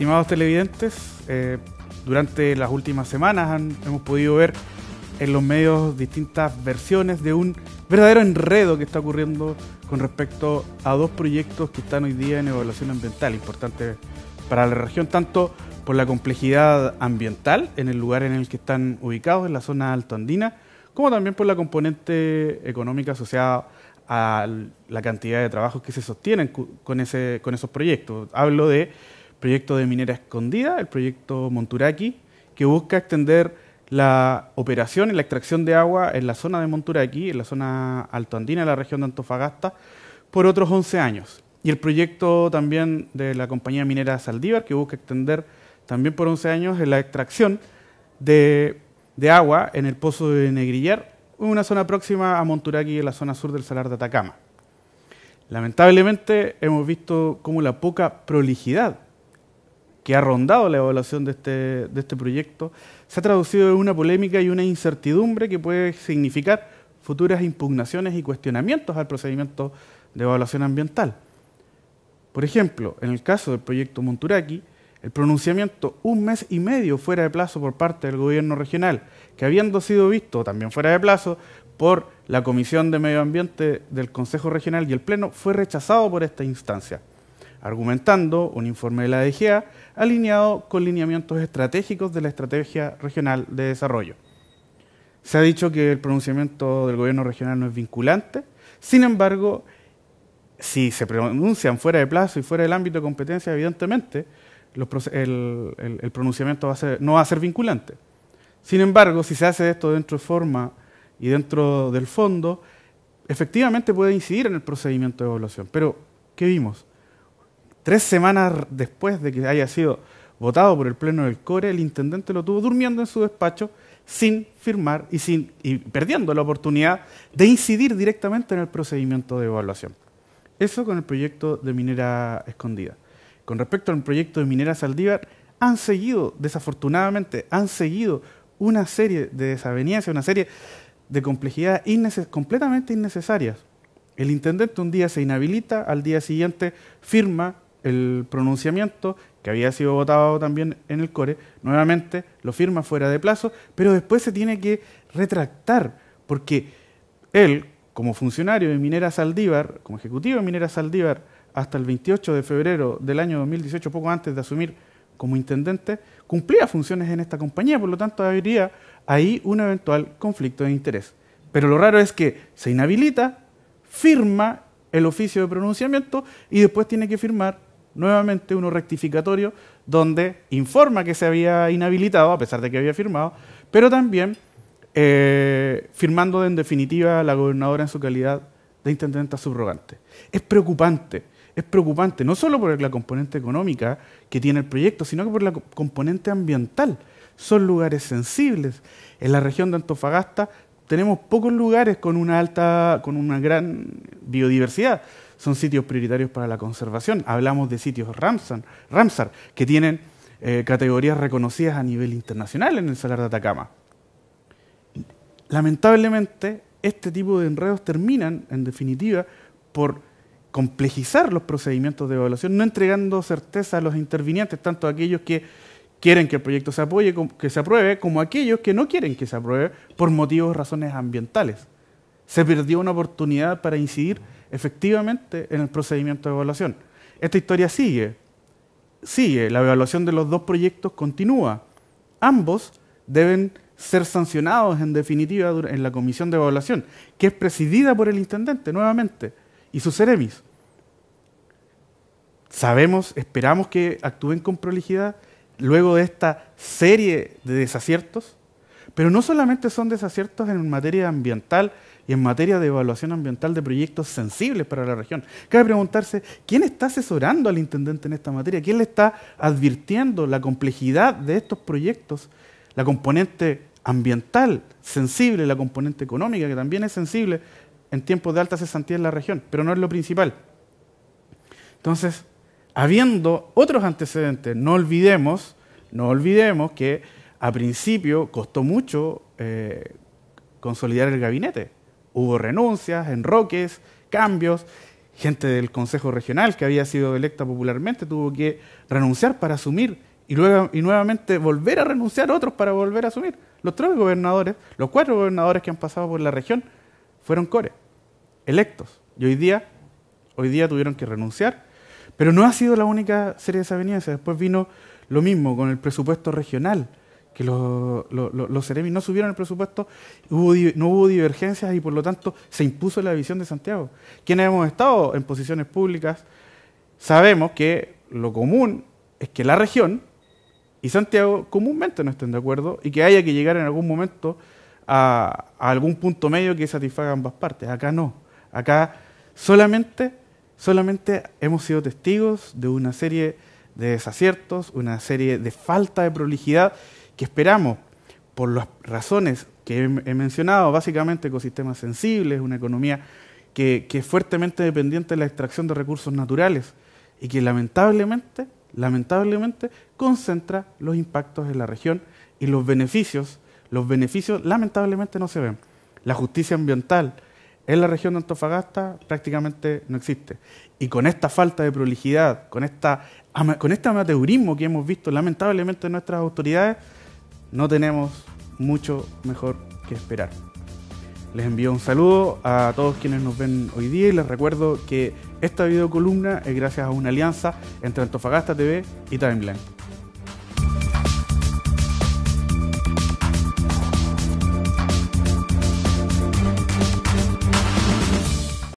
Estimados televidentes, eh, durante las últimas semanas hemos podido ver en los medios distintas versiones de un verdadero enredo que está ocurriendo con respecto a dos proyectos que están hoy día en evaluación ambiental, importante para la región, tanto por la complejidad ambiental en el lugar en el que están ubicados, en la zona alto como también por la componente económica asociada a la cantidad de trabajos que se sostienen con, ese, con esos proyectos. Hablo de proyecto de minera escondida, el proyecto Monturaki, que busca extender la operación y la extracción de agua en la zona de Monturaqui, en la zona altoandina de la región de Antofagasta, por otros 11 años. Y el proyecto también de la compañía minera Saldívar, que busca extender también por 11 años la extracción de, agua en el pozo de Negrillar, en una zona próxima a Monturaqui, en la zona sur del Salar de Atacama. Lamentablemente hemos visto cómo la poca prolijidad que ha rondado la evaluación de este, de este proyecto, se ha traducido en una polémica y una incertidumbre que puede significar futuras impugnaciones y cuestionamientos al procedimiento de evaluación ambiental. Por ejemplo, en el caso del proyecto Monturaki, el pronunciamiento un mes y medio fuera de plazo por parte del gobierno regional, que habiendo sido visto también fuera de plazo por la Comisión de Medio Ambiente del Consejo Regional y el Pleno, fue rechazado por esta instancia argumentando un informe de la DGA alineado con lineamientos estratégicos de la Estrategia Regional de Desarrollo. Se ha dicho que el pronunciamiento del gobierno regional no es vinculante, sin embargo, si se pronuncian fuera de plazo y fuera del ámbito de competencia, evidentemente el, pronunciamiento no va a ser vinculante. Sin embargo, si se hace esto dentro de forma y dentro del fondo, efectivamente puede incidir en el procedimiento de evaluación. Pero, ¿qué vimos? Tres semanas después de que haya sido votado por el Pleno del Core, el intendente lo tuvo durmiendo en su despacho sin firmar y, sin, perdiendo la oportunidad de incidir directamente en el procedimiento de evaluación. Eso con el proyecto de minera escondida. Con respecto al proyecto de minera Saldívar, han seguido, desafortunadamente, han seguido una serie de desavenencias, una serie de complejidades completamente innecesarias. El intendente un día se inhabilita, al día siguiente firma el pronunciamiento, que había sido votado también en el core, nuevamente lo firma fuera de plazo, pero después se tiene que retractar, porque él, como funcionario de Minera Saldívar, como ejecutivo de Minera Saldívar, hasta el 28 de febrero del año 2018, poco antes de asumir como intendente, cumplía funciones en esta compañía, por lo tanto habría ahí un eventual conflicto de interés. Pero lo raro es que se inhabilita, firma el oficio de pronunciamiento y después tiene que firmar nuevamente uno rectificatorio donde informa que se había inhabilitado, a pesar de que había firmado, pero también eh, firmando en definitiva a la gobernadora en su calidad de intendenta subrogante. Es preocupante, es preocupante no solo por la componente económica que tiene el proyecto, sino que por la componente ambiental. Son lugares sensibles. En la región de Antofagasta tenemos pocos lugares con una alta, con una gran biodiversidad son sitios prioritarios para la conservación. Hablamos de sitios Ramsar, que tienen eh, categorías reconocidas a nivel internacional en el Salar de Atacama. Lamentablemente, este tipo de enredos terminan, en definitiva, por complejizar los procedimientos de evaluación, no entregando certeza a los intervinientes, tanto a aquellos que quieren que el proyecto se apoye, que se apruebe, como aquellos que no quieren que se apruebe por motivos, razones ambientales se perdió una oportunidad para incidir efectivamente en el procedimiento de evaluación. Esta historia sigue, sigue, la evaluación de los dos proyectos continúa. Ambos deben ser sancionados en definitiva en la comisión de evaluación, que es presidida por el intendente nuevamente y sus seremis. Sabemos, esperamos que actúen con prolijidad luego de esta serie de desaciertos. Pero no solamente son desaciertos en materia ambiental y en materia de evaluación ambiental de proyectos sensibles para la región. Cabe preguntarse, ¿quién está asesorando al intendente en esta materia? ¿Quién le está advirtiendo la complejidad de estos proyectos? La componente ambiental sensible, la componente económica que también es sensible en tiempos de alta cesantía en la región, pero no es lo principal. Entonces, habiendo otros antecedentes, no olvidemos, no olvidemos que a principio costó mucho eh, consolidar el gabinete. Hubo renuncias, enroques, cambios. Gente del Consejo Regional que había sido electa popularmente tuvo que renunciar para asumir y, luego, y nuevamente volver a renunciar otros para volver a asumir. Los tres gobernadores, los cuatro gobernadores que han pasado por la región, fueron core, electos. Y hoy día, hoy día tuvieron que renunciar. Pero no ha sido la única serie de desavenencias. Después vino lo mismo con el presupuesto regional que los Ceremi no subieron el presupuesto, no hubo divergencias y por lo tanto se impuso la visión de Santiago. Quienes hemos estado en posiciones públicas sabemos que lo común es que la región y Santiago comúnmente no estén de acuerdo y que haya que llegar en algún momento a, algún punto medio que satisfaga ambas partes. Acá no. Acá solamente, solamente hemos sido testigos de una serie de desaciertos, una serie de falta de prolijidad que esperamos por las razones que he, mencionado, básicamente ecosistemas sensibles, una economía que, es fuertemente dependiente de la extracción de recursos naturales y que lamentablemente, lamentablemente concentra los impactos en la región y los beneficios, los beneficios lamentablemente no se ven. La justicia ambiental en la región de Antofagasta prácticamente no existe. Y con esta falta de prolijidad, con, esta, con este amateurismo que hemos visto lamentablemente en nuestras autoridades, no tenemos mucho mejor que esperar. Les envío un saludo a todos quienes nos ven hoy día y les recuerdo que esta videocolumna es gracias a una alianza entre Antofagasta TV y Timeline.